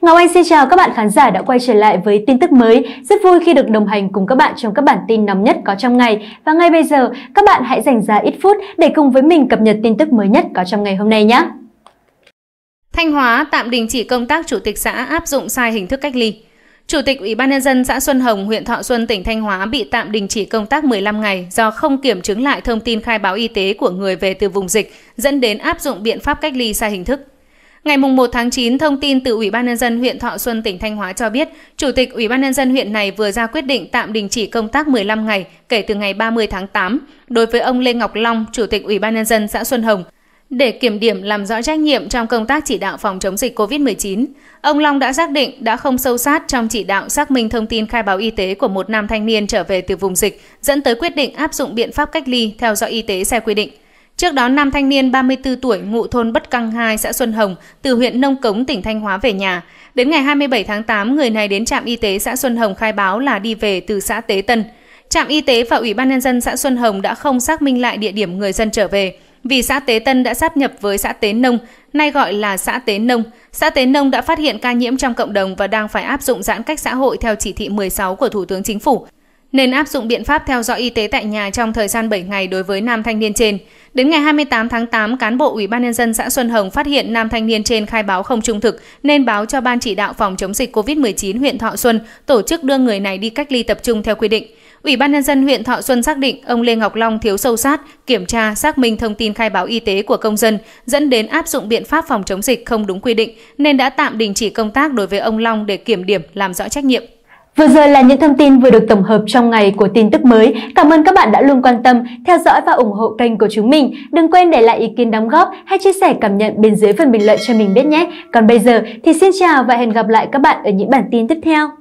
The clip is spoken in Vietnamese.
Ngọc Anh xin chào các bạn khán giả đã quay trở lại với tin tức mới. Rất vui khi được đồng hành cùng các bạn trong các bản tin nóng nhất có trong ngày. Và ngay bây giờ, các bạn hãy dành ra ít phút để cùng với mình cập nhật tin tức mới nhất có trong ngày hôm nay nhé. Thanh Hóa tạm đình chỉ công tác chủ tịch xã áp dụng sai hình thức cách ly. Chủ tịch Ủy ban nhân dân xã Xuân Hồng, huyện Thọ Xuân, tỉnh Thanh Hóa bị tạm đình chỉ công tác 15 ngày do không kiểm chứng lại thông tin khai báo y tế của người về từ vùng dịch, dẫn đến áp dụng biện pháp cách ly sai hình thức. Ngày 1 tháng 9, thông tin từ Ủy ban nhân dân huyện Thọ Xuân tỉnh Thanh Hóa cho biết, Chủ tịch Ủy ban nhân dân huyện này vừa ra quyết định tạm đình chỉ công tác 15 ngày kể từ ngày 30 tháng 8 đối với ông Lê Ngọc Long, Chủ tịch Ủy ban nhân dân xã Xuân Hồng để kiểm điểm làm rõ trách nhiệm trong công tác chỉ đạo phòng chống dịch COVID-19. Ông Long đã xác định đã không sâu sát trong chỉ đạo xác minh thông tin khai báo y tế của một nam thanh niên trở về từ vùng dịch, dẫn tới quyết định áp dụng biện pháp cách ly theo dõi y tế sai quy định. Trước đó, nam thanh niên 34 tuổi ngụ thôn Bất Căng 2, xã Xuân Hồng, từ huyện Nông Cống, tỉnh Thanh Hóa về nhà. Đến ngày 27 tháng 8, người này đến trạm y tế xã Xuân Hồng khai báo là đi về từ xã Tế Tân. Trạm y tế và Ủy ban Nhân dân xã Xuân Hồng đã không xác minh lại địa điểm người dân trở về vì xã Tế Tân đã sáp nhập với xã Tế Nông, nay gọi là xã Tế Nông. Xã Tế Nông đã phát hiện ca nhiễm trong cộng đồng và đang phải áp dụng giãn cách xã hội theo chỉ thị 16 của Thủ tướng Chính phủ nên áp dụng biện pháp theo dõi y tế tại nhà trong thời gian 7 ngày đối với nam thanh niên trên. Đến ngày 28 tháng 8, cán bộ Ủy ban nhân dân xã Xuân Hồng phát hiện nam thanh niên trên khai báo không trung thực nên báo cho ban chỉ đạo phòng chống dịch COVID-19 huyện Thọ Xuân tổ chức đưa người này đi cách ly tập trung theo quy định. Ủy ban nhân dân huyện Thọ Xuân xác định ông Lê Ngọc Long thiếu sâu sát, kiểm tra, xác minh thông tin khai báo y tế của công dân dẫn đến áp dụng biện pháp phòng chống dịch không đúng quy định nên đã tạm đình chỉ công tác đối với ông Long để kiểm điểm làm rõ trách nhiệm. Vừa rồi là những thông tin vừa được tổng hợp trong ngày của tin tức mới. Cảm ơn các bạn đã luôn quan tâm, theo dõi và ủng hộ kênh của chúng mình. Đừng quên để lại ý kiến đóng góp hay chia sẻ cảm nhận bên dưới phần bình luận cho mình biết nhé. Còn bây giờ thì xin chào và hẹn gặp lại các bạn ở những bản tin tiếp theo.